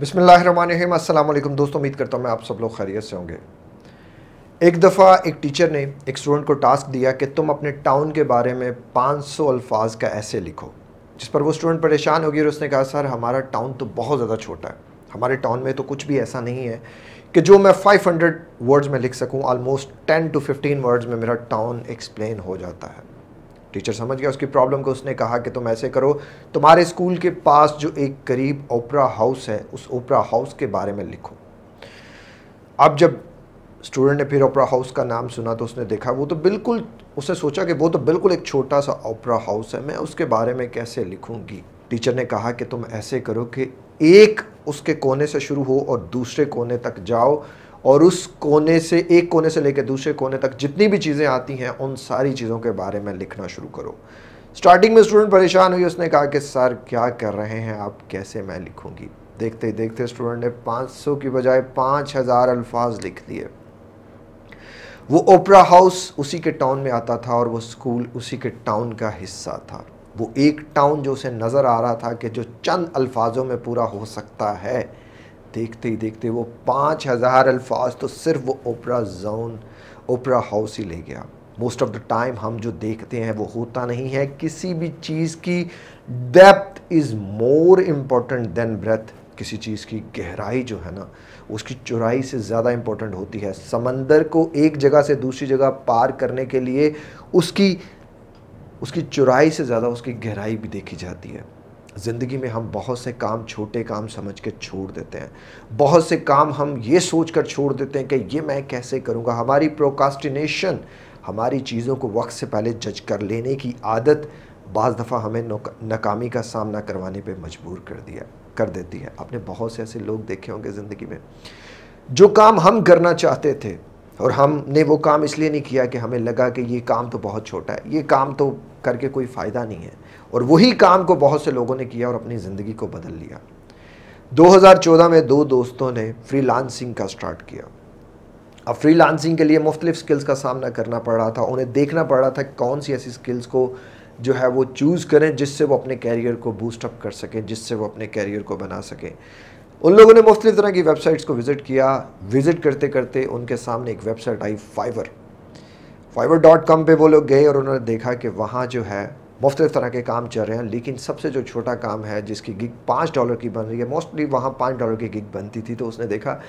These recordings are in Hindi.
बिसमीम अल्लाम दोस्तों उम्मीद करता हूँ मैं आप सब लोग खैरियत से होंगे एक दफ़ा एक टीचर ने एक स्टूडेंट को टास्क दिया कि तुम अपने टाउन के बारे में 500 सौ अल्फाज का ऐसे लिखो जिस पर वो स्टूडेंट परेशान हो गया और उसने कहा सर हमारा टाउन तो बहुत ज़्यादा छोटा है हमारे टाउन में तो कुछ भी ऐसा नहीं है कि जो मैं 500 वर्ड्स में लिख सकूँ almost ten to fifteen words में मेरा टाउन एक्सप्लेन हो जाता है टीचर समझ गया उसकी प्रॉब्लम को उसने कहा कि तुम ऐसे करो तुम्हारे स्कूल के पास जो एक करीब ओपरा हाउस है उस ओपरा हाउस के बारे में लिखो अब जब स्टूडेंट ने फिर ओपरा हाउस का नाम सुना तो उसने देखा वो तो बिल्कुल उसने सोचा कि वो तो बिल्कुल एक छोटा सा ओपरा हाउस है मैं उसके बारे में कैसे लिखूंगी टीचर ने कहा कि तुम ऐसे करो कि एक उसके कोने से शुरू हो और दूसरे कोने तक जाओ और उस कोने से एक कोने से लेकर दूसरे कोने तक जितनी भी चीज़ें आती हैं उन सारी चीज़ों के बारे में लिखना शुरू करो स्टार्टिंग में स्टूडेंट परेशान हुई उसने कहा कि सर क्या कर रहे हैं आप कैसे मैं लिखूंगी देखते ही देखते स्टूडेंट ने 500 की बजाय 5000 अल्फाज लिख दिए वो ओपरा हाउस उसी के टाउन में आता था और वो स्कूल उसी के टाउन का हिस्सा था वो एक टाउन जो उसे नज़र आ रहा था कि जो चंद अल्फाजों में पूरा हो सकता है देखते ही देखते वो पाँच हज़ार अल्फाज तो सिर्फ वो ओपरा जोन ओपरा हाउस ही ले गया मोस्ट ऑफ द टाइम हम जो देखते हैं वो होता नहीं है किसी भी चीज़ की depth is more important than breath किसी चीज़ की गहराई जो है ना उसकी चौड़ाई से ज़्यादा इम्पोर्टेंट होती है समंदर को एक जगह से दूसरी जगह पार करने के लिए उसकी उसकी चौड़ाई से ज़्यादा उसकी गहराई भी देखी जाती है ज़िंदगी में हम बहुत से काम छोटे काम समझ के छोड़ देते हैं बहुत से काम हम ये सोच कर छोड़ देते हैं कि ये मैं कैसे करूँगा हमारी प्रोकास्टिनेशन हमारी चीज़ों को वक्त से पहले जज कर लेने की आदत बज़ दफ़ा हमें नाकामी का सामना करवाने पे मजबूर कर दिया कर देती है आपने बहुत से ऐसे लोग देखे होंगे ज़िंदगी में जो काम हम करना चाहते थे और हमने वो काम इसलिए नहीं किया कि हमें लगा कि ये काम तो बहुत छोटा है ये काम तो करके कोई फ़ायदा नहीं है और वही काम को बहुत से लोगों ने किया और अपनी ज़िंदगी को बदल लिया 2014 में दो दोस्तों ने फ्रीलांसिंग का स्टार्ट किया अब फ्रीलांसिंग के लिए मुख्तलिफ स्किल्स का सामना करना पड़ रहा था उन्हें देखना पड़ रहा था कौन सी ऐसी स्किल्स को जो है वो चूज़ करें जिससे वो अपने कैरियर को बूस्टअप कर सकें जिससे वो अपने कैरियर को बना सकें उन लोगों ने मुख्तलिफ तरह की वेबसाइट्स को विज़िट किया विज़िट करते करते उनके सामने एक वेबसाइट आई फाइवर फाइवर डॉट कॉम पर वो लोग गए और उन्होंने देखा कि वहाँ जो है मुख्तलिफ तरह के काम चल रहे हैं लेकिन सबसे जो छोटा काम है जिसकी गिग पाँच डॉलर की बन रही है मोस्टली वहाँ पाँच डॉलर की गिग बनती थी तो उसने देखा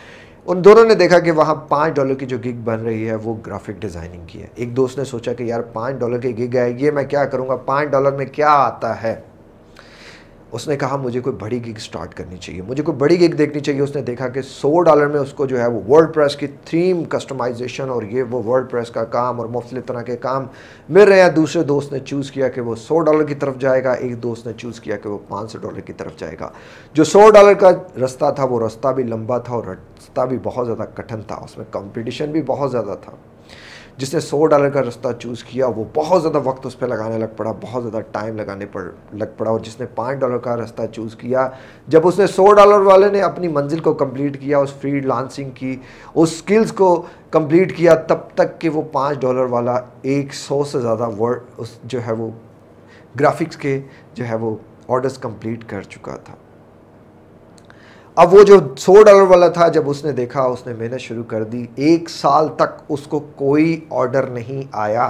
उन दोनों ने देखा कि वहाँ पाँच डॉलर की जो गिग बन रही है वो ग्राफिक डिज़ाइनिंग की है एक दोस्त ने सोचा कि यार पाँच डॉलर की गिग है ये मैं क्या करूँगा पाँच डॉलर में क्या आता है उसने कहा मुझे कोई बड़ी गिग स्टार्ट करनी चाहिए मुझे कोई बड़ी गिग देखनी चाहिए उसने देखा कि सौ डॉलर में उसको जो है वो वर्ल्ड प्रेस की थीम कस्टमाइजेशन और ये वो वर्ल्ड प्रेस का काम और मुख्तलिफ तरह के काम मिल रहे हैं दूसरे दोस्त ने चूज़ किया कि वो सौ डॉलर की तरफ जाएगा एक दोस्त ने चूज़ किया कि वो पाँच सौ डॉलर की तरफ जाएगा जो सौ डॉलर का रास्ता था वो रास्ता भी लंबा था और रास्ता भी बहुत ज़्यादा कठिन था उसमें कॉम्पिटिशन भी बहुत ज़्यादा था जिसने सौ डॉलर का रास्ता चूज़ किया वो बहुत ज़्यादा वक्त उस पर लगाने लग पड़ा बहुत ज़्यादा टाइम लगाने पर लग पड़ा और जिसने पाँच डॉलर का रास्ता चूज़ किया जब उसने सौ डॉलर वाले ने अपनी मंजिल को कम्प्लीट किया उस फ्री लांसिंग की उस स्किल्स को कम्प्लीट किया तब तक कि वो पाँच डॉलर वाला एक सौ से ज़्यादा वर्ड उस जो है वो ग्राफिक्स के जो है वो ऑर्डर्स कम्प्लीट कर चुका था अब वो जो सौ डॉलर वाला था जब उसने देखा उसने मेहनत शुरू कर दी एक साल तक उसको कोई ऑर्डर नहीं आया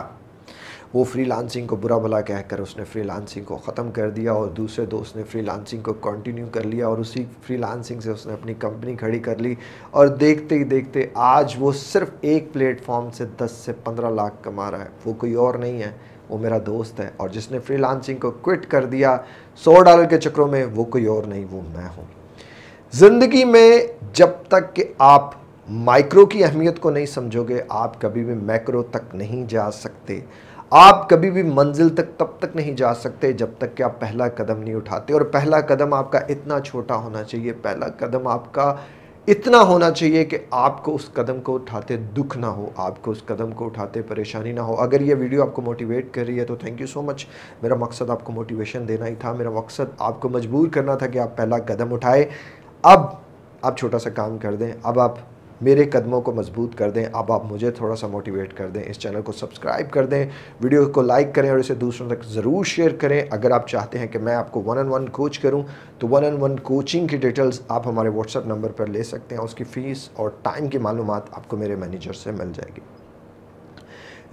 वो फ्रीलांसिंग को बुरा भला कहकर उसने फ्रीलांसिंग को ख़त्म कर दिया और दूसरे दोस्त ने फ्रीलांसिंग को कंटिन्यू कर लिया और उसी फ्रीलांसिंग से उसने अपनी कंपनी खड़ी कर ली और देखते ही देखते आज वो सिर्फ एक प्लेटफॉर्म से 10 से 15 लाख कमा रहा है वो कोई और नहीं है वो मेरा दोस्त है और जिसने फ्री को क्विट कर दिया सौ डॉलर के चक्रों में वो कोई और नहीं वो मैं हूँ ज़िंदगी में जब तक कि आप माइक्रो की अहमियत को नहीं समझोगे आप कभी भी मैक्रो तक नहीं जा सकते आप कभी भी मंजिल तक तब तक नहीं जा सकते जब तक कि आप पहला कदम नहीं उठाते और पहला कदम आपका इतना छोटा होना चाहिए पहला कदम आपका इतना होना चाहिए कि आपको उस कदम को उठाते दुख ना हो आपको उस कदम को उठाते परेशानी ना हो अगर ये वीडियो आपको मोटिवेट कर रही है तो थैंक यू सो मच मेरा मकसद आपको मोटिवेशन देना ही था मेरा मकसद आपको मजबूर करना था कि आप पहला कदम उठाए अब आप छोटा सा काम कर दें अब आप मेरे कदमों को मजबूत कर दें अब आप मुझे थोड़ा सा मोटिवेट कर दें इस चैनल को सब्सक्राइब कर दें वीडियो को लाइक करें और इसे दूसरों तक ज़रूर शेयर करें अगर आप चाहते हैं कि मैं आपको वन ऑन वन कोच करूं तो वन ऑन वन कोचिंग की डिटेल्स आप हमारे व्हाट्सअप नंबर पर ले सकते हैं उसकी फ़ीस और टाइम की मालूम आपको मेरे मैनेजर से मिल जाएगी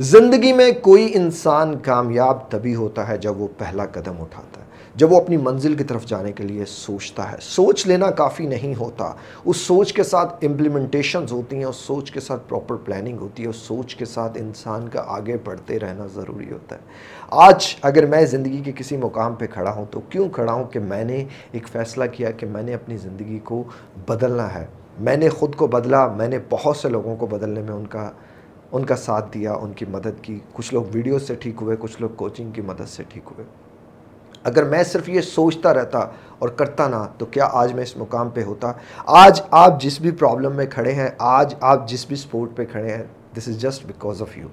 ज़िंदगी में कोई इंसान कामयाब तभी होता है जब वो पहला कदम उठाता है जब वो अपनी मंजिल की तरफ जाने के लिए सोचता है सोच लेना काफ़ी नहीं होता उस सोच के साथ इम्प्लीमेंटेशन होती हैं उस सोच के साथ प्रॉपर प्लानिंग होती है उस सोच के साथ इंसान का आगे बढ़ते रहना ज़रूरी होता है आज अगर मैं ज़िंदगी के किसी मुकाम पर खड़ा हूँ तो क्यों खड़ा हूँ कि मैंने एक फ़ैसला किया कि मैंने अपनी ज़िंदगी को बदलना है मैंने ख़ुद को बदला मैंने बहुत से लोगों को बदलने में उनका उनका साथ दिया उनकी मदद की कुछ लोग वीडियो से ठीक हुए कुछ लोग कोचिंग की मदद से ठीक हुए अगर मैं सिर्फ ये सोचता रहता और करता ना तो क्या आज मैं इस मुकाम पे होता आज आप जिस भी प्रॉब्लम में खड़े हैं आज आप जिस भी स्पोर्ट पे खड़े हैं this is just because of you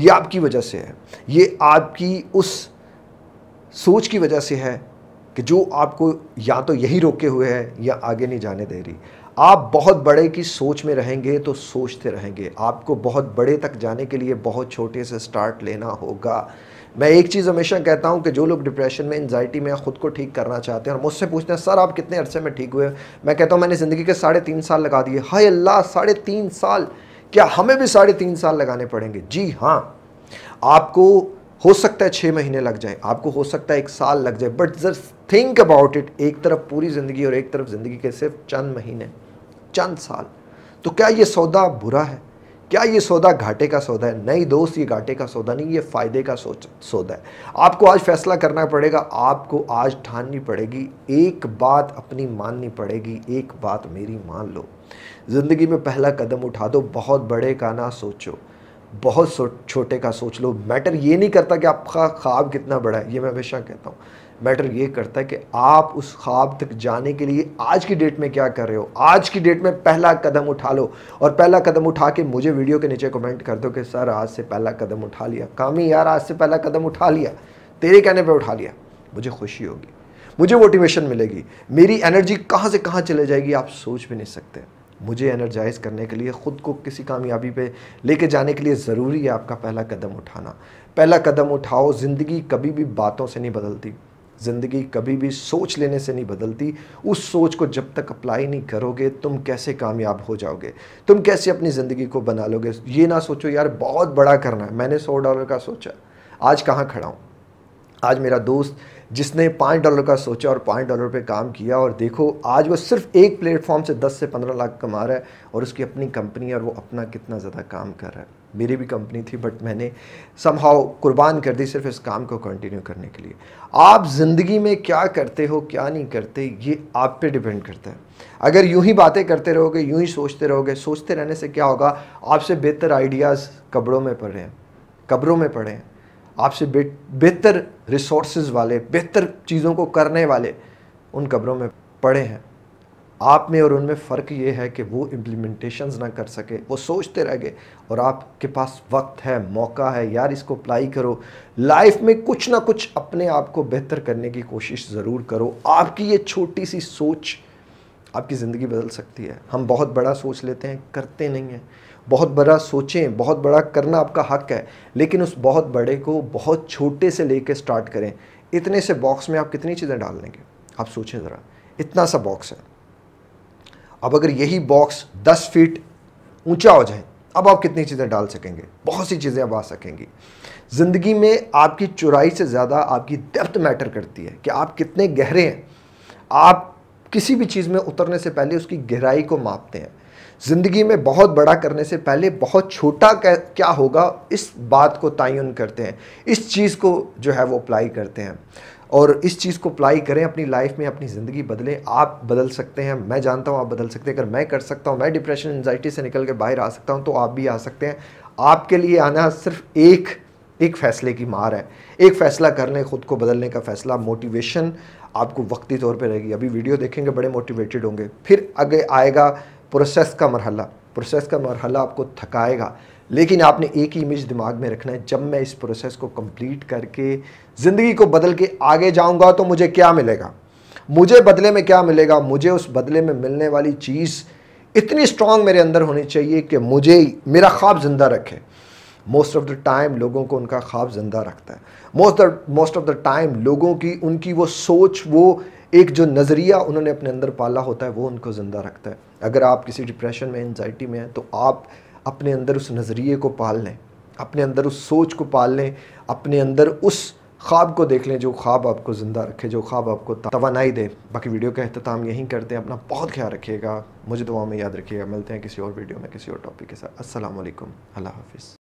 ये आपकी वजह से है ये आपकी उस सोच की वजह से है कि जो आपको या तो यही रोके हुए है या आगे नहीं जाने दे रही आप बहुत बड़े की सोच में रहेंगे तो सोचते रहेंगे आपको बहुत बड़े तक जाने के लिए बहुत छोटे से स्टार्ट लेना होगा मैं एक चीज़ हमेशा कहता हूँ कि जो लोग डिप्रेशन में एनजाइटी में ख़ुद को ठीक करना चाहते हैं और मुझसे पूछते हैं सर आप कितने अरसे में ठीक हुए मैं कहता हूँ मैंने ज़िंदगी के साढ़े तीन साल लगा दिए हाय अल्लाह साढ़े तीन साल क्या हमें भी साढ़े तीन साल लगाने पड़ेंगे जी हाँ आपको हो सकता है छः महीने लग जाए आपको हो सकता है एक साल लग जाए बट जर थिंक अबाउट इट एक तरफ पूरी ज़िंदगी और एक तरफ ज़िंदगी के सिर्फ चंद महीने चंद साल तो क्या ये सौदा बुरा है क्या ये सौदा घाटे का सौदा है नहीं दोस्त ये घाटे का सौदा नहीं ये फ़ायदे का सौदा है आपको आज फैसला करना पड़ेगा आपको आज ठाननी पड़ेगी एक बात अपनी माननी पड़ेगी एक बात मेरी मान लो ज़िंदगी में पहला कदम उठा दो बहुत बड़े का ना सोचो बहुत छोटे का सोच लो मैटर ये नहीं करता कि आपका ख्वाब कितना बड़ा है ये मैं हमेशा कहता हूँ मैटर ये करता है कि आप उस ख्वाब तक जाने के लिए आज की डेट में क्या कर रहे हो आज की डेट में पहला कदम उठा लो और पहला कदम उठा के मुझे वीडियो के नीचे कमेंट कर दो कि सर आज से पहला कदम उठा लिया कामी यार आज से पहला कदम उठा लिया तेरे कहने पर उठा लिया मुझे खुशी होगी मुझे मोटिवेशन मिलेगी मेरी एनर्जी कहाँ से कहाँ चले जाएगी आप सोच भी नहीं सकते मुझे एनर्जाइज करने के लिए ख़ुद को किसी कामयाबी पे लेके जाने के लिए ज़रूरी है आपका पहला कदम उठाना पहला कदम उठाओ ज़िंदगी कभी भी बातों से नहीं बदलती ज़िंदगी कभी भी सोच लेने से नहीं बदलती उस सोच को जब तक अप्लाई नहीं करोगे तुम कैसे कामयाब हो जाओगे तुम कैसे अपनी ज़िंदगी को बना लोगे ये ना सोचो यार बहुत बड़ा करना है मैंने सौ डॉलर का सोचा आज कहाँ खड़ा हूँ आज मेरा दोस्त जिसने पाँच डॉलर का सोचा और पाँच डॉलर पे काम किया और देखो आज वो सिर्फ एक प्लेटफॉर्म से दस से पंद्रह लाख कमा रहा है और उसकी अपनी कंपनी और वो अपना कितना ज़्यादा काम कर रहा है मेरी भी कंपनी थी बट मैंने समहाउ कुर्बान कर दी सिर्फ इस काम को कंटिन्यू करने के लिए आप ज़िंदगी में क्या करते हो क्या नहीं करते ये आप पे डिपेंड करता है अगर यूं ही बातें करते रहोगे यूं ही सोचते रहोगे सोचते रहने से क्या होगा आपसे बेहतर आइडियाज़ कब्रों में पड़े हैं कब्रों में पड़े हैं आपसे बेहतर रिसोर्स वाले बेहतर चीज़ों को करने वाले उन कब्रों में पड़े हैं आप में और उनमें फ़र्क ये है कि वो इम्प्लीमेंटेशन ना कर सके वो सोचते रह गए और आपके पास वक्त है मौका है यार इसको अप्लाई करो लाइफ में कुछ ना कुछ अपने आप को बेहतर करने की कोशिश ज़रूर करो आपकी ये छोटी सी सोच आपकी ज़िंदगी बदल सकती है हम बहुत बड़ा सोच लेते हैं करते नहीं हैं बहुत बड़ा सोचें बहुत बड़ा करना आपका हक है लेकिन उस बहुत बड़े को बहुत छोटे से लेकर स्टार्ट करें इतने से बॉक्स में आप कितनी चीज़ें डाल लेंगे आप सोचें ज़रा इतना सा बॉक्स है अब अगर यही बॉक्स दस फीट ऊंचा हो जाए अब आप कितनी चीज़ें डाल सकेंगे बहुत सी चीज़ें अब आ सकेंगी ज़िंदगी में आपकी चुराई से ज़्यादा आपकी डेप्थ मैटर करती है कि आप कितने गहरे हैं आप किसी भी चीज़ में उतरने से पहले उसकी गहराई को मापते हैं ज़िंदगी में बहुत बड़ा करने से पहले बहुत छोटा क्या होगा इस बात को तयन करते हैं इस चीज़ को जो है वो अप्लाई करते हैं और इस चीज़ को अप्लाई करें अपनी लाइफ में अपनी ज़िंदगी बदलें आप बदल सकते हैं मैं जानता हूँ आप बदल सकते हैं अगर मैं कर सकता हूँ मैं डिप्रेशन एनजाइटी से निकल के बाहर आ सकता हूँ तो आप भी आ सकते हैं आपके लिए आना सिर्फ एक एक फ़ैसले की मार है एक फ़ैसला करने ख़ुद को बदलने का फ़ैसला मोटिवेशन आपको वक्ती तौर पर रहेगी अभी वीडियो देखेंगे बड़े मोटिवेटेड होंगे फिर आगे आएगा प्रोसेस का मरहला प्रोसेस का मरहला आपको थकाएगा लेकिन आपने एक ही इमेज दिमाग में रखना है जब मैं इस प्रोसेस को कंप्लीट करके ज़िंदगी को बदल के आगे जाऊंगा तो मुझे क्या मिलेगा मुझे बदले में क्या मिलेगा मुझे उस बदले में मिलने वाली चीज़ इतनी स्ट्रांग मेरे अंदर होनी चाहिए कि मुझे मेरा ख्वाब ज़िंदा रखे मोस्ट ऑफ़ द टाइम लोगों को उनका ख्वाब ज़िंदा रखता है most most of the time लोगों की उनकी वो सोच वो एक जो नज़रिया उन्होंने अपने अंदर पाला होता है वो उनको ज़िंदा रखता है अगर आप किसी डिप्रेशन में एनजाइटी में हैं तो आप अपने अंदर उस नज़रिए को पाल लें अपने अंदर उस सोच को पाल लें अपने अंदर उस ख्वाब को देख लें जो ख्वाब आपको ज़िंदा रखे जो ख्वाब आपको तोानाई दे बाकी वीडियो का अहतमाम यहीं करते हैं अपना बहुत ख्याल रखिएगा मुझे दुआ में याद रखिएगा मिलते हैं किसी और वीडियो में किसी और टॉपिक के साथ असल हाफ़ हाफिज़